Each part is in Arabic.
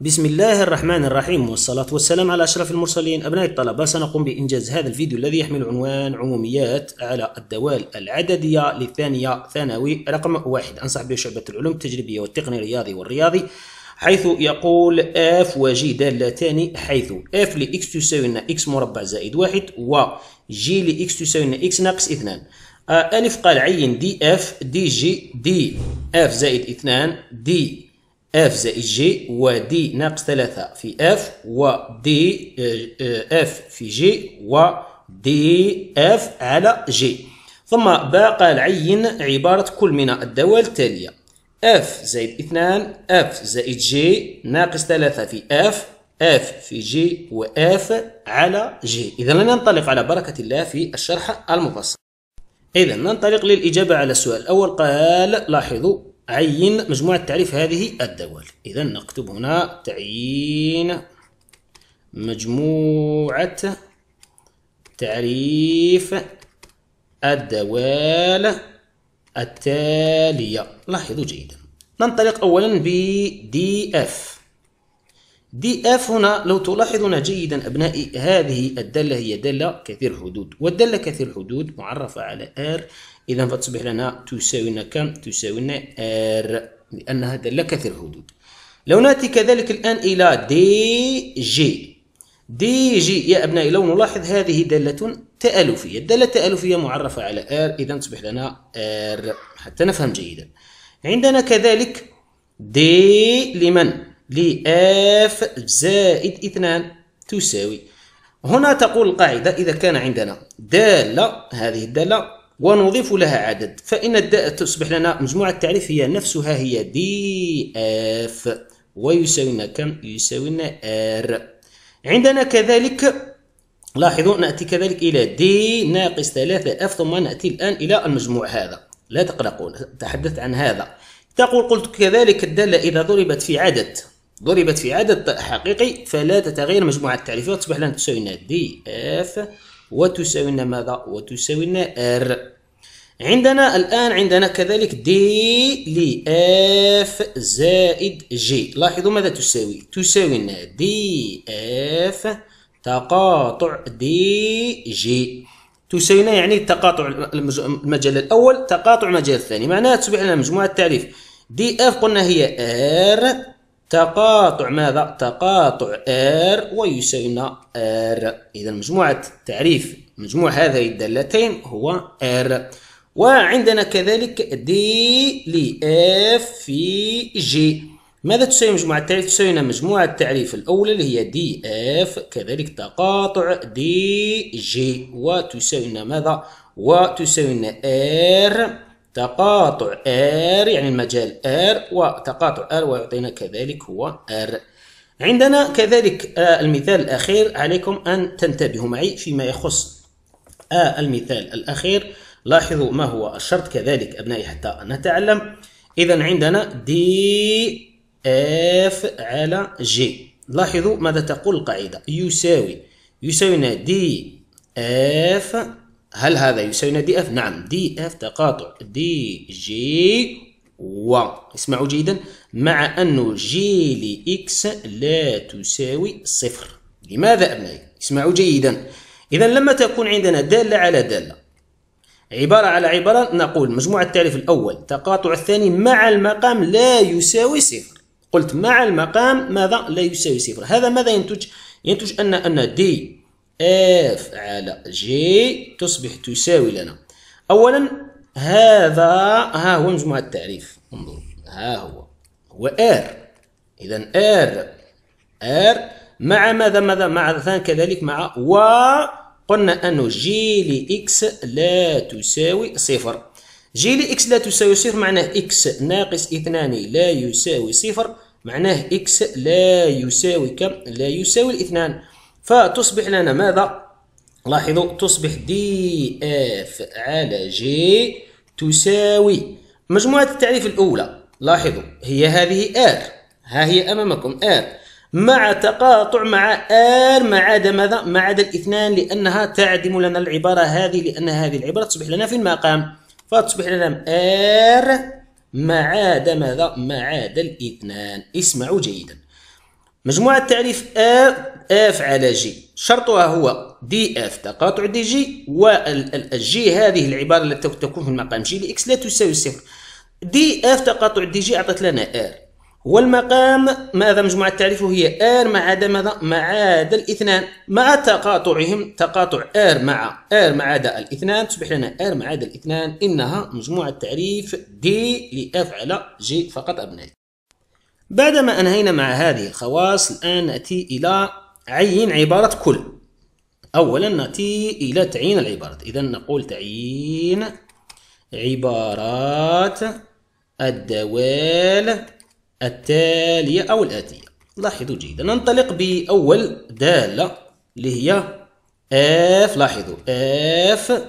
بسم الله الرحمن الرحيم والصلاة والسلام على أشرف المرسلين أبناء الطلبة سنقوم بإنجاز هذا الفيديو الذي يحمل عنوان عموميات على الدوال العددية للثانية ثانوي رقم واحد أنصح به شعبة العلوم التجريبية والتقني الرياضي والرياضي حيث يقول اف وجي دالتان حيث اف لإكس تساوي لنا إكس مربع زائد واحد و جي لإكس تساوي لنا إكس ناقص اثنان ألف قال عين دي اف دي جي دي اف زائد اثنان دي اف زائد جي ودي ناقص ثلاثة في اف ودي اف في جي ودي اف على جي ثم باقى العين عبارة كل من الدوال التالية اف زائد اثنان اف زائد جي ناقص ثلاثة في اف اف في جي واف على جي إذا لننطلق على بركة الله في الشرح المفصل إذا ننطلق للإجابة على السؤال الأول قال لاحظوا عين مجموعة تعريف هذه الدول إذا نكتب هنا تعيين مجموعة تعريف الدوال التالية لاحظوا جيدا ننطلق أولا ب دي اف دي اف هنا لو تلاحظون جيدا أبنائي هذه الدالة هي دالة كثير الحدود والدالة كثير الحدود معرفة على ار إذا فتصبح لنا لنا كم؟ لنا R لأن هذا لا كثير الردود لو نأتي كذلك الآن إلى دي جي دي جي يا أبنائي لو نلاحظ هذه دالة تألفية الدالة التألفية معرفة على R إذا تصبح لنا R حتى نفهم جيدا عندنا كذلك دي لمن؟ لإف زائد اثنان تساوي هنا تقول القاعدة إذا كان عندنا دالة هذه الدالة ونضيف لها عدد فإن الداء تصبح لنا مجموعة التعريف هي نفسها هي دي اف ويساوينا كم يساوينا ار عندنا كذلك لاحظوا نأتي كذلك إلى دي ناقص ثلاثة اف ثم نأتي الآن إلى المجموع هذا لا تقلقون تحدثت عن هذا تقول قلت كذلك الدالة إذا ضربت في عدد ضربت في عدد حقيقي فلا تتغير مجموعة التعريف وتصبح لنا تساوينا دي اف وتساوينا ماذا وتساوينا ار عندنا الآن عندنا كذلك دي لي اف زائد جي لاحظوا ماذا تساوي تساوي لنا دي إف تقاطع دي جي تساوي لنا يعني تقاطع المجال الأول تقاطع المجال الثاني معناها تصبح لنا مجموعة التعريف دي إف قلنا هي ار تقاطع ماذا تقاطع ار ويساوي لنا ار إذا مجموعة تعريف مجموع هذه الدالتين هو ار وعندنا كذلك دي لي اف في جي ماذا تساوي مجموعة التعريف؟ تساوينا مجموعة التعريف الأولى اللي هي دي اف كذلك تقاطع دي جي وتساوينا ماذا؟ وتساوينا ار تقاطع ار يعني المجال ار وتقاطع ار ويعطينا كذلك هو ار عندنا كذلك آه، المثال الأخير عليكم أن تنتبهوا معي فيما يخص آه، المثال الأخير لاحظوا ما هو الشرط كذلك أبنائي حتى نتعلم إذا عندنا دي اف على جي لاحظوا ماذا تقول القاعدة يساوي يساوينا دي اف هل هذا يساوينا دي اف نعم دي اف تقاطع دي جي و اسمعوا جيدا مع أنه جي لإكس لا تساوي صفر لماذا أبنائي؟ اسمعوا جيدا إذا لما تكون عندنا دالة على دالة عبارة على عبارة نقول مجموع التعريف الأول تقاطع الثاني مع المقام لا يساوي صفر قلت مع المقام ماذا لا يساوي صفر هذا ماذا ينتج ينتج أن أن دي اف على جي تصبح تساوي لنا أولا هذا ها هو مجموع التعريف انظر ها هو هو ار إذا ار ار مع ماذا ماذا مع كذلك مع و قلنا أنه جي لإكس لا تساوي صفر جي لإكس لا تساوي صفر معناه إكس ناقص اثنان لا يساوي صفر معناه إكس لا يساوي كم؟ لا يساوي الاثنان فتصبح لنا ماذا؟ لاحظوا تصبح دي اف على جي تساوي مجموعة التعريف الأولى لاحظوا هي هذه ار ها هي أمامكم ار مع تقاطع مع آر ما عدا ماذا؟ ما عدا الاثنان لأنها تعدم لنا العبارة هذه لأن هذه العبارة تصبح لنا في المقام فتصبح لنا آر ما عدا ماذا؟ ما عدا الاثنان اسمعوا جيدا مجموعة تعريف ار اف على جي شرطها هو دي اف تقاطع دي جي والجي هذه العبارة التي تكون في المقام جي لإكس لا تساوي صفر دي اف تقاطع دي جي أعطت لنا ار والمقام ماذا مجموعة تعريفه هي R مع عدا ماذا مع عدا الاثنان مع تقاطعهم تقاطع R مع R مع عدا الاثنان تصبح لنا R مع عدا الاثنان إنها مجموعة تعريف دي لإف على جي فقط أبنائي بعدما أنهينا مع هذه الخواص الآن نأتي إلى عين عبارة كل أولا نأتي إلى تعيين العبارة إذا نقول تعيين عبارات الدوال التالية أو الآتية لاحظوا جيدا ننطلق بأول دالة اللي هي اف لاحظوا اف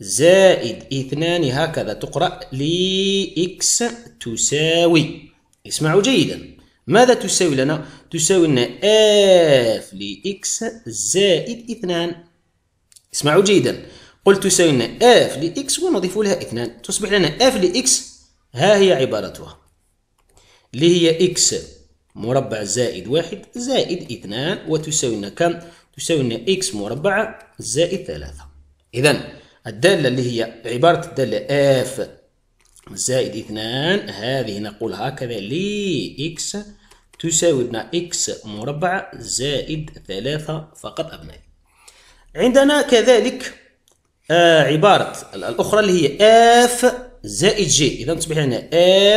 زائد اثنان هكذا تقرأ لي اكس تساوي اسمعوا جيدا ماذا تساوي لنا؟ تساوي لنا اف لإكس زائد اثنان اسمعوا جيدا قلت تساوي لنا اف لإكس ونضيف لها اثنان تصبح لنا اف لإكس ها هي عبارتها اللي هي إكس مربع زائد واحد زائد اثنان وتساوي لنا كم؟ تساوي لنا إكس مربع زائد ثلاثة إذا الدالة اللي هي عبارة الدالة اف زائد اثنان هذه نقول هكذا لي إكس تساوي لنا إكس مربع زائد ثلاثة فقط أبنائي عندنا كذلك آه عبارة الأخرى اللي هي اف زائد جي إذا تصبح لنا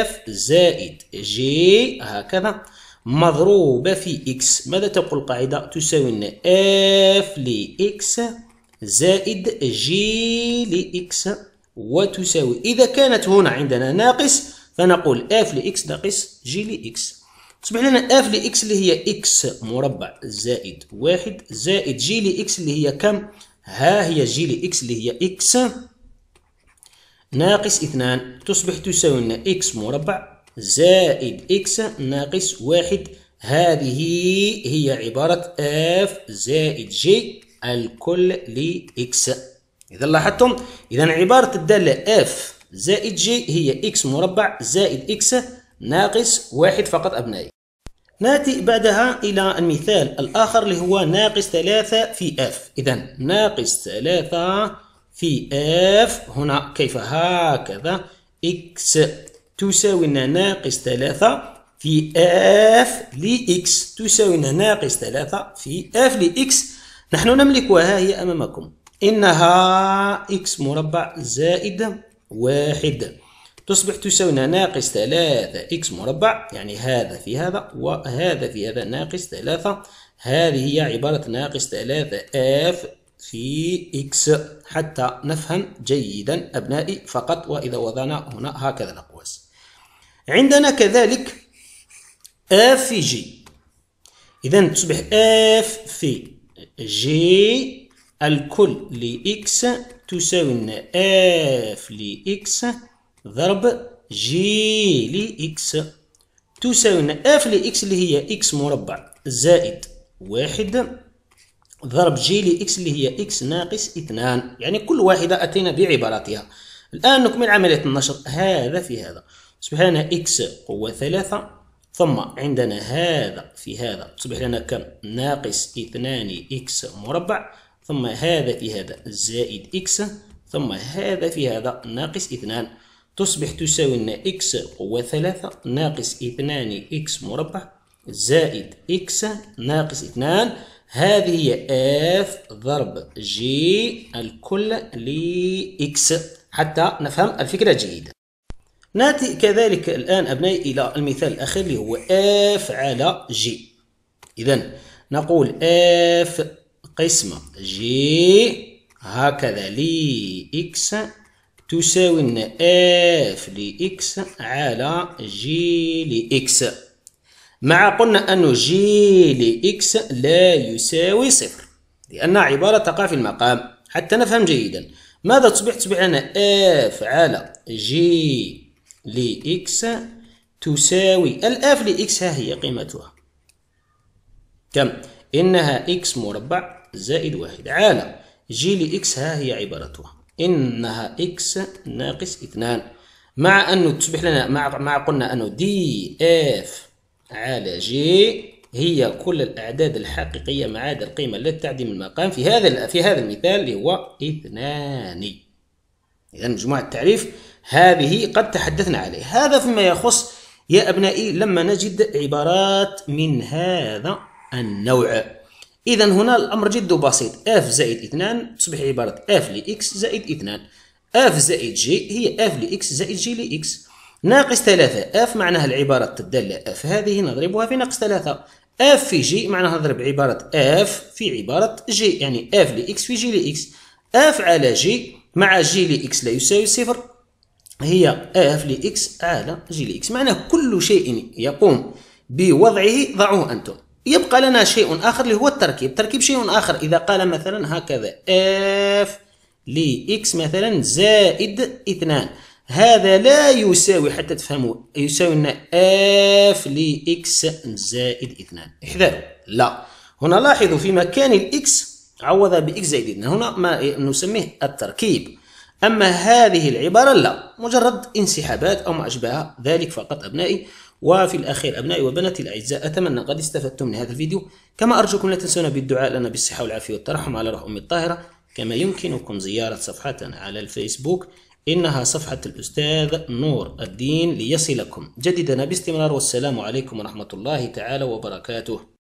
اف زائد جي هكذا مضروبة في إكس ماذا تقول القاعدة تساوي لنا اف لإكس زائد جي لإكس وتساوي إذا كانت هنا عندنا ناقص فنقول اف لإكس ناقص جي لإكس تصبح لنا اف لإكس اللي هي إكس مربع زائد واحد زائد جي لإكس اللي هي كم؟ ها هي جي لإكس اللي هي إكس ناقص اثنان تصبح تساوي لنا إكس مربع زائد إكس ناقص واحد هذه هي عبارة اف زائد جي الكل لإكس إذا لاحظتم إذا عبارة الدالة اف زائد جي هي إكس مربع زائد إكس ناقص واحد فقط أبنائي نأتي بعدها إلى المثال الآخر اللي هو ناقص ثلاثة في اف إذا ناقص ثلاثة في اف هنا كيف هكذا اكس تساوي لنا ناقص ثلاثة في اف لإكس تساوي لنا ناقص ثلاثة في اف لإكس نحن نملكها هي أمامكم إنها إكس مربع زائد واحد تصبح تساوي لنا ناقص ثلاثة إكس مربع يعني هذا في هذا وهذا في هذا ناقص ثلاثة هذه هي عبارة ناقص ثلاثة اف في إكس حتى نفهم جيدا أبنائي فقط وإذا وضعنا هنا هكذا الأقواس عندنا كذلك اف في جي إذا تصبح اف في جي الكل لإكس تساوي لنا اف لإكس ضرب جي لإكس تساوي لنا اف لإكس اللي هي إكس مربع زائد واحد ضرب جي لإكس اللي هي إكس ناقص اثنان يعني كل واحدة أتينا بعباراتها الآن نكمل عملية النشر هذا في هذا تصبح لنا إكس قوة ثلاثة ثم عندنا هذا في هذا تصبح لنا كم ناقص اثنان إكس مربع ثم هذا في هذا زائد إكس ثم هذا في هذا ناقص اثنان تصبح تساوي لنا إكس قوة ثلاثة ناقص اثنان إكس مربع زائد إكس ناقص اثنان هذه هي اف ضرب جي الكل لإكس حتى نفهم الفكرة جيدا نأتي كذلك الآن أبنائي إلى المثال الأخير اللي هو اف على جي إذا نقول اف قسم جي هكذا لإكس تساوي اف لإكس على جي لإكس مع قلنا أن جي لإكس لا يساوي صفر لأنها عبارة تقع في المقام حتى نفهم جيدا ماذا تصبح؟ تصبح لنا اف على جي لإكس تساوي الآف لإكس ها هي قيمتها كم؟ إنها إكس مربع زائد واحد على جي لإكس ها هي عبارتها إنها إكس ناقص اثنان مع أنه تصبح لنا مع, مع قلنا أنه دي اف على جي هي كل الأعداد الحقيقية ما عدا القيمة التي من المقام في هذا في هذا المثال اللي هو اثنان إذا مجموعة التعريف هذه قد تحدثنا عليه هذا فيما يخص يا أبنائي لما نجد عبارات من هذا النوع إذا هنا الأمر جد بسيط اف زائد 2 تصبح عبارة اف لاكس زائد 2 اف زائد جي هي اف لاكس زائد جي لاكس ناقص ثلاثة اف معناها العبارة الدالة اف هذه نضربها في ناقص ثلاثة اف في جي معناها نضرب عبارة اف في عبارة جي يعني اف لإكس في جي لإكس اف على جي مع جي لإكس لا يساوي صفر هي اف لإكس على جي لإكس معناها كل شيء يقوم بوضعه ضعوه أنتم يبقى لنا شيء آخر اللي هو التركيب تركيب شيء آخر إذا قال مثلا هكذا اف لإكس مثلا زائد اثنان هذا لا يساوي حتى تفهموا يساوي لنا اف لإكس زائد اثنان احذروا لا هنا لاحظوا في مكان الإكس عوضها بإكس زائد اثنان هنا ما نسميه التركيب أما هذه العبارة لا مجرد انسحابات أو ما أشبه ذلك فقط أبنائي وفي الأخير أبنائي وبناتي الأعزاء أتمنى قد استفدتم من هذا الفيديو كما أرجوكم لا تنسونا بالدعاء لنا بالصحة والعافية والترحم على روح أم الطاهرة كما يمكنكم زيارة صفحتنا على الفيسبوك إنها صفحة الأستاذ نور الدين ليصلكم جددنا باستمرار والسلام عليكم ورحمة الله تعالى وبركاته